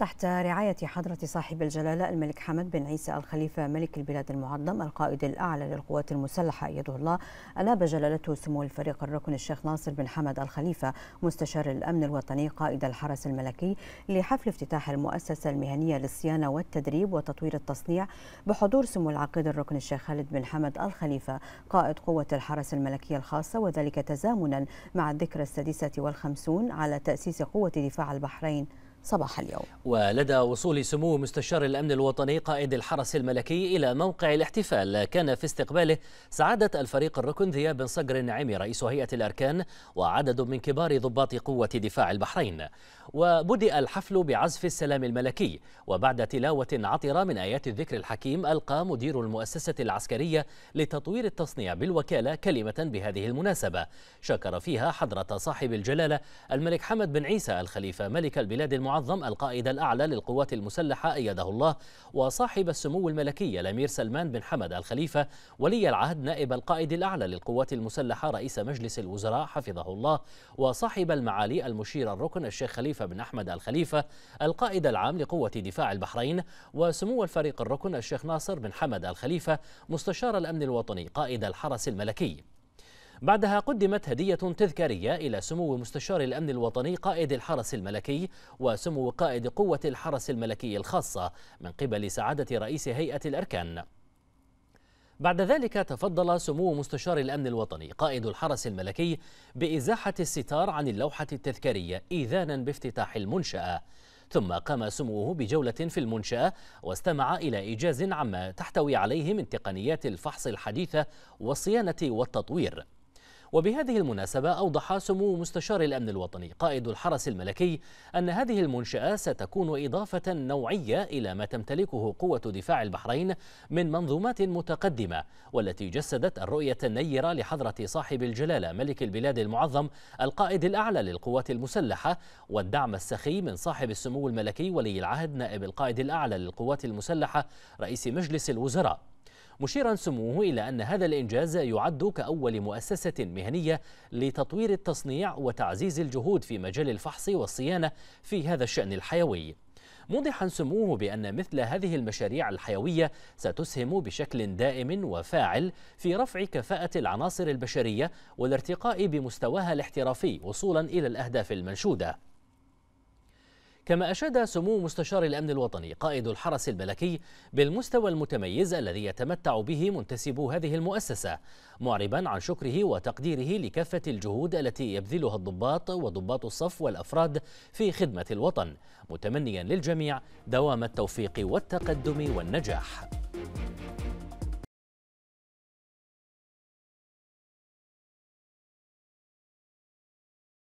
تحت رعاية حضرة صاحب الجلالة الملك حمد بن عيسى الخليفة ملك البلاد المعظم القائد الأعلى للقوات المسلحة أيده الله أناب جلالته سمو الفريق الركن الشيخ ناصر بن حمد الخليفة مستشار الأمن الوطني قائد الحرس الملكي لحفل افتتاح المؤسسة المهنية للصيانة والتدريب وتطوير التصنيع بحضور سمو العقيد الركن الشيخ خالد بن حمد الخليفة قائد قوة الحرس الملكي الخاصة وذلك تزامنا مع الذكرى السادسة والخمسون على تأسيس قوة دفاع البحرين صباح اليوم ولدى وصول سمو مستشار الأمن الوطني قائد الحرس الملكي إلى موقع الاحتفال كان في استقباله سعادة الفريق الركن ذياب بن صقر النعيمي رئيس هيئة الأركان وعدد من كبار ضباط قوة دفاع البحرين وبدأ الحفل بعزف السلام الملكي وبعد تلاوة عطرة من آيات الذكر الحكيم ألقى مدير المؤسسة العسكرية لتطوير التصنيع بالوكالة كلمة بهذه المناسبة شكر فيها حضرة صاحب الجلالة الملك حمد بن عيسى الخليفة ملك البلاد المعارضة المعظم القائد الأعلى للقوات المسلحة أيده الله وصاحب السمو الملكي الأمير سلمان بن حمد الخليفة ولي العهد نائب القائد الأعلى للقوات المسلحة رئيس مجلس الوزراء حفظه الله وصاحب المعالي المشير الركن الشيخ خليفة بن أحمد الخليفة القائد العام لقوة دفاع البحرين وسمو الفريق الركن الشيخ ناصر بن حمد الخليفة مستشار الأمن الوطني قائد الحرس الملكي بعدها قدمت هدية تذكارية إلى سمو مستشار الأمن الوطني قائد الحرس الملكي وسمو قائد قوة الحرس الملكي الخاصة من قبل سعادة رئيس هيئة الأركان بعد ذلك تفضل سمو مستشار الأمن الوطني قائد الحرس الملكي بإزاحة الستار عن اللوحة التذكارية إيذانا بافتتاح المنشأة ثم قام سموه بجولة في المنشأة واستمع إلى إيجاز عما تحتوي عليه من تقنيات الفحص الحديثة والصيانة والتطوير وبهذه المناسبة أوضح سمو مستشار الأمن الوطني قائد الحرس الملكي أن هذه المنشأة ستكون إضافة نوعية إلى ما تمتلكه قوة دفاع البحرين من منظومات متقدمة والتي جسدت الرؤية النيرة لحضرة صاحب الجلالة ملك البلاد المعظم القائد الأعلى للقوات المسلحة والدعم السخي من صاحب السمو الملكي ولي العهد نائب القائد الأعلى للقوات المسلحة رئيس مجلس الوزراء مشيرا سموه إلى أن هذا الإنجاز يعد كأول مؤسسة مهنية لتطوير التصنيع وتعزيز الجهود في مجال الفحص والصيانة في هذا الشأن الحيوي موضحا سموه بأن مثل هذه المشاريع الحيوية ستسهم بشكل دائم وفاعل في رفع كفاءة العناصر البشرية والارتقاء بمستواها الاحترافي وصولا إلى الأهداف المنشودة كما أشاد سمو مستشار الأمن الوطني قائد الحرس الملكي بالمستوى المتميز الذي يتمتع به منتسبو هذه المؤسسة معربا عن شكره وتقديره لكافة الجهود التي يبذلها الضباط وضباط الصف والأفراد في خدمة الوطن متمنيا للجميع دوام التوفيق والتقدم والنجاح